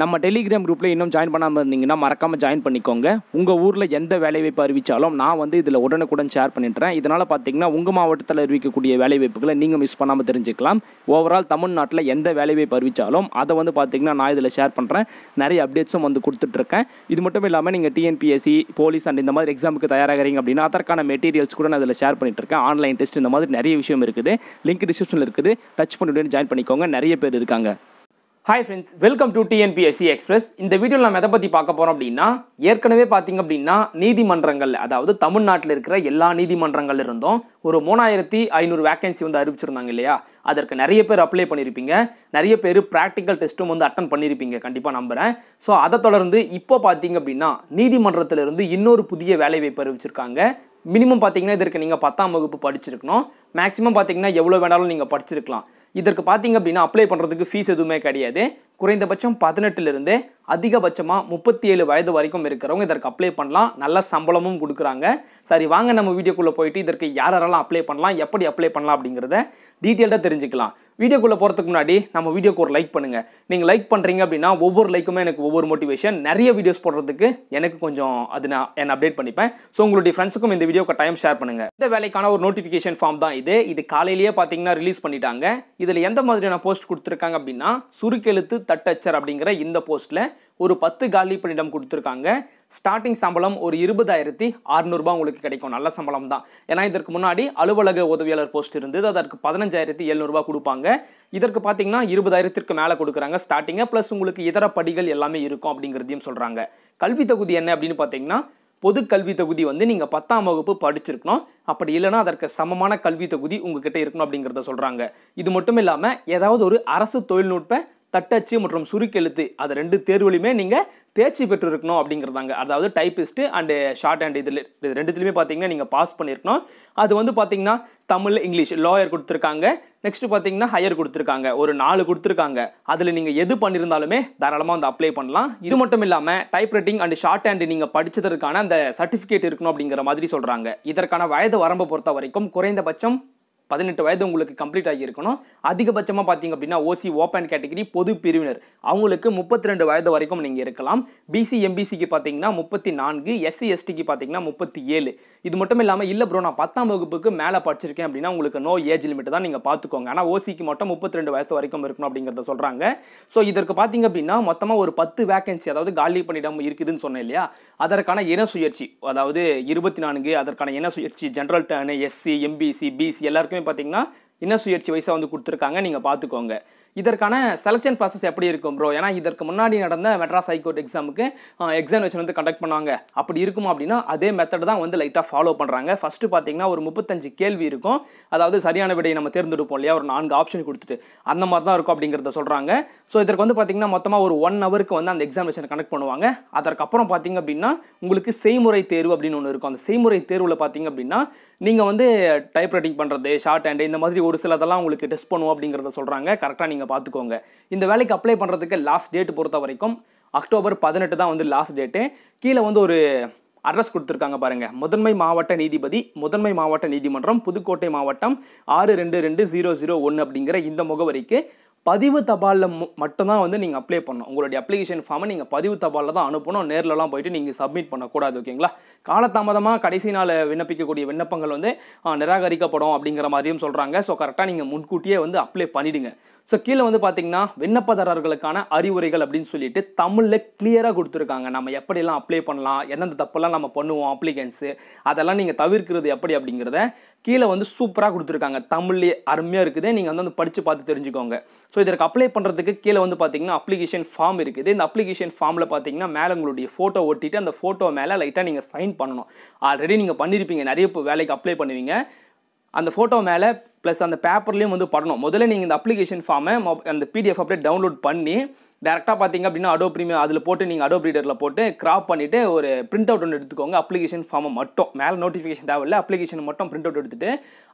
நம்ம டெலிகிராம் குரூப்பில் இன்னும் ஜாயின் பண்ணாமல் இருந்தீங்கன்னா மறக்காமல் ஜாயின் பண்ணிக்கோங்க உங்கள் ஊரில் எந்த வேலைவாய்ப்பு அறிவித்தாலும் நான் வந்து இதில் உடனுக்குடன் ஷேர் பண்ணிட்டுறேன் இதனால் பார்த்தீங்கன்னா உங்கள் மாவட்டத்தில் அறிவிக்கக்கூடிய வேலைவாய்ப்புகளை நீங்கள் மிஸ் பண்ணாமல் தெரிஞ்சுக்கலாம் ஓவரால் தமிழ்நாட்டில் எந்த வேலைவாய்ப்பு அறிவித்தாலும் அதை வந்து பார்த்திங்கன்னா நான் இதில் ஷேர் பண்ணுறேன் நிறைய அப்டேட்ஸும் வந்து கொடுத்துட்ருக்கேன் இது மட்டும் இல்லாமல் நீங்கள் டிஎன்பிஎஸ்சி போலீஸ் அண்ட் இந்த மாதிரி எக்ஸாமுக்கு தயாராகிறீங்க அப்படின்னா அதற்கான மெட்டீரியல்ஸ் கூட நான் இதில் ஷேர் பண்ணிட்டுருக்கேன் ஆன்லைன் டெஸ்ட் இந்த மாதிரி நிறைய விஷயம் இருக்குது லிங்க் டிஸ்கிரிப்ஷனில் இருக்குது டச் பண்ணிவிட்டு ஜாயின் பண்ணிக்கோங்க நிறைய பேர் இருக்காங்க hi friends welcome to TNPSC express இந்த வீடியோவில் நம்ம எதை பற்றி பார்க்க போகிறோம் அப்படின்னா ஏற்கனவே பார்த்தீங்க அப்படின்னா நீதிமன்றங்கள் அதாவது தமிழ்நாட்டில் இருக்கிற எல்லா நீதிமன்றங்கள் இருந்தும் ஒரு மூணாயிரத்தி ஐநூறு வேக்கன்சி வந்து அறிவிச்சிருந்தாங்க இல்லையா அதற்கு நிறைய பேர் அப்ளை பண்ணியிருப்பீங்க நிறைய பேர் ப்ராக்டிக்கல் டெஸ்ட்டும் வந்து அட்டன் பண்ணியிருப்பீங்க கண்டிப்பாக நம்புகிறேன் ஸோ அதை தொடர்ந்து இப்போ பார்த்தீங்க அப்படின்னா நீதிமன்றத்திலிருந்து இன்னொரு புதிய வேலைவாய்ப்பு அறிவிச்சிருக்காங்க மினிமம் பார்த்தீங்கன்னா இதற்கு நீங்கள் பத்தாம் வகுப்பு படிச்சிருக்கணும் மேக்ஸிமம் பார்த்தீங்கன்னா எவ்வளோ வேணாலும் நீங்கள் படிச்சிருக்கலாம் இதற்கு பார்த்தீங்க அப்படின்னா அப்ளை பண்ணுறதுக்கு ஃபீஸ் எதுவுமே கிடையாது குறைந்தபட்சம் பதினெட்டுலேருந்து அதிகபட்சமாக முப்பத்தி ஏழு வயது வரைக்கும் இருக்கிறவங்க இதற்கு அப்ளை பண்ணலாம் நல்ல சம்பளமும் கொடுக்குறாங்க சரி வாங்க நம்ம வீடியோக்குள்ளே போயிட்டு இதற்கு யாரெல்லாம் அப்ளை பண்ணலாம் எப்படி அப்ளை பண்ணலாம் அப்படிங்கிறத டீட்டெயில்டாக தெரிஞ்சுக்கலாம் வீடியோக்குள்ளே போகிறதுக்கு முன்னாடி நம்ம வீடியோக்கு ஒரு லைக் பண்ணுங்கள் நீங்கள் லைக் பண்ணுறீங்க அப்படின்னா ஒவ்வொரு லைக்குமே எனக்கு ஒவ்வொரு மோட்டிவேஷன் நிறைய வீடியோஸ் போடுறதுக்கு எனக்கு கொஞ்சம் அது நான் என்னை அப்டேட் பண்ணிப்பேன் ஸோ உங்களுடைய ஃப்ரெண்ட்ஸுக்கும் இந்த வீடியோக்கு டைம் ஷேர் பண்ணுங்கள் இந்த வேலைக்கான ஒரு நோட்டிஃபிகேஷன் ஃபார்ம் தான் இது இது காலையிலேயே பார்த்தீங்கன்னா ரிலீஸ் பண்ணிட்டாங்க இதில் எந்த மாதிரியான போஸ்ட் கொடுத்துருக்காங்க அப்படின்னா சுருக்கெழுத்து தட்டச்சர் அப்படிங்கிற இந்த போஸ்ட்டில் ஒரு பத்து காலி பணியிடம் கொடுத்துருக்காங்க ஸ்டார்டிங் சம்பளம் ஒரு இருபதாயிரத்தி அறுநூறுபா உங்களுக்கு கிடைக்கும் நல்ல சம்பளம் தான் ஏன்னா இதற்கு முன்னாடி அலுவலக உதவியாளர் போஸ்ட் இருந்தது அதற்கு பதினஞ்சாயிரத்தி எழுநூறுபா கொடுப்பாங்க இதற்கு பார்த்தீங்கன்னா இருபதாயிரத்திற்கு மேலே கொடுக்குறாங்க ஸ்டார்டிங்காக ப்ளஸ் உங்களுக்கு இதர படிகள் எல்லாமே இருக்கும் அப்படிங்கிறதையும் சொல்கிறாங்க கல்வி தகுதி என்ன அப்படின்னு பார்த்தீங்கன்னா பொது கல்வி தொகுதி வந்து நீங்கள் பத்தாம் வகுப்பு படிச்சிருக்கணும் அப்படி இல்லைனா அதற்கு சமமான கல்வி தொகுதி உங்ககிட்ட இருக்கணும் அப்படிங்கிறத சொல்கிறாங்க இது மட்டும் இல்லாமல் ஏதாவது ஒரு அரசு தொழில்நுட்ப தட்டச்சு மற்றும் சுருக்கெழுத்து அது ரெண்டு தேர்வுலையுமே நீங்கள் தேர்ச்சி பெற்றிருக்கணும் அப்படிங்கிறதாங்க அதாவது டைப்பிஸ்ட்டு அண்டு ஷார்ட் ஹேண்ட் இதில் இது ரெண்டுத்துலையுமே பார்த்தீங்கன்னா நீங்கள் பாஸ் பண்ணியிருக்கணும் அது வந்து பார்த்தீங்கன்னா தமிழ் இங்கிலீஷ் லோயர் கொடுத்துருக்காங்க நெக்ஸ்ட்டு பார்த்தீங்கன்னா ஹையர் கொடுத்துருக்காங்க ஒரு நாலு கொடுத்துருக்காங்க அதில் நீங்கள் எது பண்ணியிருந்தாலுமே தாராளமாக வந்து அப்ளை பண்ணலாம் இது மட்டும் இல்லாமல் type writing and shorthand நீங்கள் படித்ததற்கான அந்த சர்டிஃபிகேட் இருக்கணும் அப்படிங்கிற மாதிரி சொல்கிறாங்க இதற்கான வயது வரம்பை பொறுத்த வரைக்கும் குறைந்தபட்சம் பதினெட்டு வயது உங்களுக்கு கம்ப்ளீட் ஆகியிருக்கணும் அதிகபட்சமாக பார்த்தீங்க அப்படின்னா ஓசி ஓப்பன் கேட்டகிரி பொது பிரிவினர் அவங்களுக்கு முப்பத்தி ரெண்டு வயது வரைக்கும் நீங்கள் இருக்கலாம் பிசி எம்பிசிக்கு பார்த்தீங்கன்னா முப்பத்தி நான்கு எஸ்சி எஸ்டிக்கு பார்த்தீங்கன்னா முப்பத்தி ஏழு இது மட்டும் இல்லாமல் இல்லை ப்ரோ நான் பத்தாம் வகுப்புக்கு மேலே படிச்சிருக்கேன் அப்படின்னா உங்களுக்கு நோ ஏஜ் லிமிட் தான் நீங்கள் பார்த்துக்கோங்க ஆனால் ஓசிக்கு மட்டும் முப்பத்தி ரெண்டு வயசு வரைக்கும் இருக்கணும் அப்படிங்கிறத சொல்கிறாங்க ஸோ இதற்கு பார்த்தீங்க அப்படின்னா மொத்தமாக ஒரு பத்து வேகன்சி அதாவது காலி பண்ணிடம் இருக்குதுன்னு சொன்னேன் இல்லையா அதற்கான இன சுயற்சி அதாவது இருபத்தி நான்கு அதற்கான இன சுயற்சி general turn SC MBC BC எல்லாருக்கும் எல்லாருக்குமே பார்த்தீங்கன்னா இன்ன சுயற்சி வயசாக வந்து கொடுத்துருக்காங்க நீங்கள் பார்த்துக்கோங்க இதற்கான செலெக்ஷன் ப்ராசஸ் எப்படி இருக்கும் ப்ரோ ஏன்னா இதற்கு முன்னாடி நடந்த மெட்ராஸ் ஹைகோர்ட் எக்ஸாமுக்கு எக்ஸாமினேஷன் வந்து கண்டக்ட் பண்ணுவாங்க அப்படி இருக்குமா அப்படின்னா அதே மெத்தட் தான் வந்து லைட்டாக ஃபாலோ பண்ணுறாங்க ஃபஸ்ட்டு பார்த்தீங்கன்னா ஒரு முப்பத்தஞ்சு கேள்வி இருக்கும் அதாவது சரியான விடையை நம்ம தேர்ந்தெடுப்போம் இல்லையா ஒரு நான்கு ஆப்ஷன் கொடுத்துட்டு அந்த மாதிரி தான் இருக்கும் அப்படிங்கிறத சொல்கிறாங்க ஸோ இதற்கு வந்து பார்த்திங்கன்னா மொத்தமாக ஒரு ஒன் ஹவருக்கு வந்து அந்த எக்ஸாமினேஷன் கண்டக்ட் பண்ணுவாங்க அதற்கப்புறம் பார்த்திங்க அப்படின்னா உங்களுக்கு செய்முறை தேர்வு அப்படின்னு ஒன்று இருக்கும் அந்த செய்முறை தேர்வில் பார்த்திங்க அப்படின்னா நீங்கள் வந்து டைப் ரைட்டிங் பண்ணுறது ஷார்ட் ஹேண்டு இந்த மாதிரி ஒரு சிலதெல்லாம் உங்களுக்கு டெஸ்ட் பண்ணுவோம் அப்படிங்கிறத சொல்கிறாங்க கரெக்டாக நீங்கள் நீங்கள் பார்த்துக்கோங்க இந்த வேலைக்கு அப்ளை பண்ணுறதுக்கு லாஸ்ட் டேட் பொறுத்த வரைக்கும் அக்டோபர் பதினெட்டு தான் வந்து லாஸ்ட் டேட்டு கீழே வந்து ஒரு அட்ரஸ் கொடுத்துருக்காங்க பாருங்கள் முதன்மை மாவட்ட நீதிபதி முதன்மை மாவட்ட நீதிமன்றம் புதுக்கோட்டை மாவட்டம் ஆறு ரெண்டு ரெண்டு ஜீரோ ஜீரோ ஒன்று அப்படிங்கிற இந்த முகவரிக்கு பதிவு தபாலில் மட்டும்தான் வந்து நீங்கள் அப்ளை பண்ணணும் உங்களுடைய அப்ளிகேஷன் ஃபார்மை நீங்கள் பதிவு தபாலில் தான் அனுப்பணும் நேரிலலாம் போயிட்டு நீங்கள் சப்மிட் பண்ணக்கூடாது ஓகேங்களா காலதாமதமாக கடைசி நாள் விண்ணப்பிக்கக்கூடிய விண்ணப்பங்கள் வந்து நிராகரிக்கப்படும் அப்படிங்கிற மாதிரியும் சொல்கிறாங்க ஸோ கரெக்டாக நீங்கள் முன்கூட்டியே வந்து அப்ளை பண்ணிவிடுங்க ஸோ கீழே வந்து பார்த்தீங்கன்னா விண்ணப்பதாரர்களுக்கான அறிவுரைகள் அப்படின்னு சொல்லிட்டு தமிழில் கிளியராக கொடுத்துருக்காங்க நம்ம எப்படிலாம் அப்ளை பண்ணலாம் எந்தெந்த தப்பெல்லாம் நம்ம பண்ணுவோம் அப்ளிகன்ஸு அதெல்லாம் நீங்கள் தவிர்க்கிறது எப்படி அப்படிங்கிறத கீழே வந்து சூப்பராக கொடுத்துருக்காங்க தமிழ்லேயே அருமையாக இருக்குது நீங்கள் வந்து வந்து படித்து பார்த்து தெரிஞ்சுக்கோங்க ஸோ இதற்கு அப்ளை பண்ணுறதுக்கு கீழே வந்து பார்த்தீங்கன்னா அப்ளிகேஷன் ஃபார்ம் இருக்குது இந்த அப்ளிகேஷன் ஃபார்மில் பார்த்தீங்கன்னா மேலே உங்களுடைய ஃபோட்டோ ஒட்டிட்டு அந்த ஃபோட்டோ மேலே லைட்டாக நீங்கள் சைன் பண்ணணும் ஆல்ரெடி நீங்கள் பண்ணியிருப்பீங்க நிறைய இப்போ வேலைக்கு அப்ளை பண்ணுவீங்க அந்த ஃபோட்டோ மேலே ப்ளஸ் அந்த பேப்பர்லேயும் வந்து படணும் முதல்ல நீங்கள் இந்த அப்ளிகேஷன் ஃபார்மை அந்த பிடிஎஃப் அப்படியே டவுன்லோட் பண்ணி டேரெக்டாக பார்த்தீங்க அப்படின்னா அடோ ப்ரீமியம் அதில் போட்டு நீங்கள் அடோ ப்ரீடரில் போட்டு கிராப் பண்ணிவிட்டு ஒரு பிரிண்ட் அவுட் ஒன்று எடுத்துக்கோங்க அப்ளிகேஷன் ஃபார்மை மட்டும் மேலே நோட்டிஃபிகேஷன் இல்லை அப்ளிகேஷன் மட்டும் பிரிண்ட் அவுட் எடுத்துகிட்டு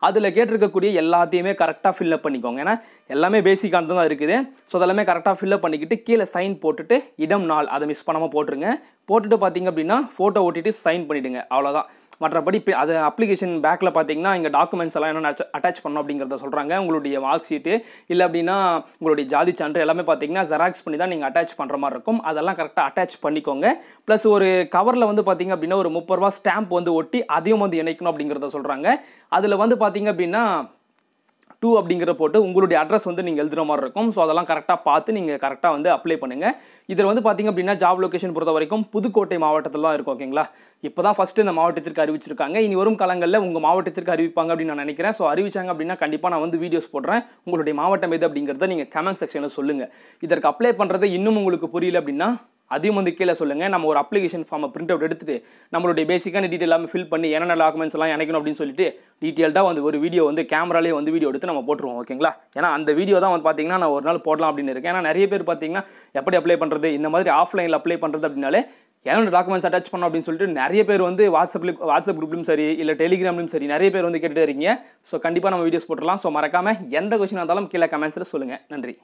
அதில் கேட்டிருக்கக்கூடிய எல்லாத்தையுமே கரெக்டாக ஃபில்லப் பண்ணிக்கோங்க ஏன்னா எல்லாமே பேசிக்கானது தான் இருக்குது ஸோ அதெல்லாமே கரெக்டாக ஃபில்லப் பண்ணிக்கிட்டு கீழே சைன் போட்டுட்டு இடம் நாள் அதை மிஸ் பண்ணாமல் போட்டுருங்க போட்டுட்டு பார்த்தீங்க அப்படின்னா ஃபோட்டோ ஓட்டிட்டு சைன் பண்ணிவிடுங்க அவ்வளோதான் மற்றபடி இப்போ அது அப்ளிகேஷன் பேக்கில் பார்த்தீங்கன்னா இங்கே டாக்குமெண்ட்ஸ் எல்லாம் என்ன அட்டாச் பண்ணணும் அப்படிங்கிறத சொல்கிறாங்க உங்களுடைய மார்க் ஷீட்டு இல்லை அப்படின்னா உங்களுடைய ஜாதி சான்று எல்லாமே பார்த்தீங்கன்னா ஜெராக்ஸ் பண்ணி தான் நீங்கள் அட்டாச் பண்ணுற மாதிரி இருக்கும் அதெல்லாம் கரெக்டாக அட்டாச் பண்ணிக்கோங்க ப்ளஸ் ஒரு கவரில் வந்து பார்த்திங்க அப்படின்னா ஒரு முப்பது ரூபா ஸ்டாம்ப் வந்து ஒட்டி அதையும் வந்து இணைக்கணும் அப்படிங்கிறத சொல்கிறாங்க அதில் வந்து பார்த்திங்க அப்படின்னா டூ அப்படிங்கிற போட்டு உங்களுடைய அட்ரஸ் வந்து நீங்கள் எழுதுகிற மாதிரி இருக்கும் ஸோ அதெல்லாம் கரெக்டாக பார்த்து நீங்கள் கரெக்டாக வந்து அப்ளை பண்ணுங்கள் இதில் வந்து பார்த்திங்க அப்படின்னா ஜாப் லொக்கேஷன் பொறுத்த வரைக்கும் புதுக்கோட்டை மாவட்டத்தில் தான் இருக்கும் ஓகேங்களா இப்போ தான் ஃபஸ்ட்டு இந்த மாவட்டத்திற்கு அறிவிச்சிருக்காங்க இனி வரும் காலங்களில் உங்கள் மாவட்டத்திற்கு அறிவிப்பாங்க அப்படின்னு நான் நினைக்கிறேன் ஸோ அறிவிச்சாங்க அப்படின்னா கண்டிப்பாக நான் வந்து வீடியோஸ் போடுறேன் உங்களுடைய மாவட்டம் எது அப்படிங்கிறத நீங்கள் கமெண்ட் செக்ஷனில் சொல்லுங்கள் இதற்கு அப்ளை பண்ணுறது இன்னும் உங்களுக்கு புரியல அப்படின்னா அதையும் வந்து கீழே சொல்லுங்கள் நம்ம ஒரு அப்ளிகேஷன் ஃபார்மை பிரிண்ட் அவுட் எடுத்துகிட்டு நம்மளுடைய பேசிக்கான டீட்டெயில் எல்லாமே ஃபில் பண்ணி என்னென்ன டாக்குமெண்ட்ஸ் எல்லாம் இணைக்கணும் அப்படின்னு சொல்லிட்டு டீட்டெயில்டாக வந்து ஒரு வீடியோ வந்து கேமராலேயே வந்து வீடியோ எடுத்து நம்ம போட்டுருவோம் ஓகேங்களா ஏன்னா அந்த வீடியோ தான் வந்து பார்த்தீங்கன்னா நான் ஒரு நாள் போடலாம் அப்படின்னு இருக்கேன் ஏன்னா நிறைய பேர் பார்த்தீங்கன்னா எப்படி அப்ளை பண்ணுறது இந்த மாதிரி ஆஃப்லைனில் அப்ளை பண்ணுறது அப்படின்னாலே என்னென்ன டாக்குமெண்ட்ஸ் அட்டாச் பண்ணோம் அப்படின்னு சொல்லிட்டு நிறைய பேர் வந்து வாட்ஸ்அப்பில் வாட்ஸ்அப் குரூப்லையும் சரி இல்லை டெலிகிராம்லையும் சரி நிறைய பேர் வந்து கேட்டுட்டு இருக்கீங்க ஸோ கண்டிப்பாக நம்ம வீடியோஸ் போட்டுடலாம் ஸோ மறக்காமல் எந்த கொஷின் இருந்தாலும் கீழே கமெண்ட்ஸில் சொல்லுங்கள் நன்றி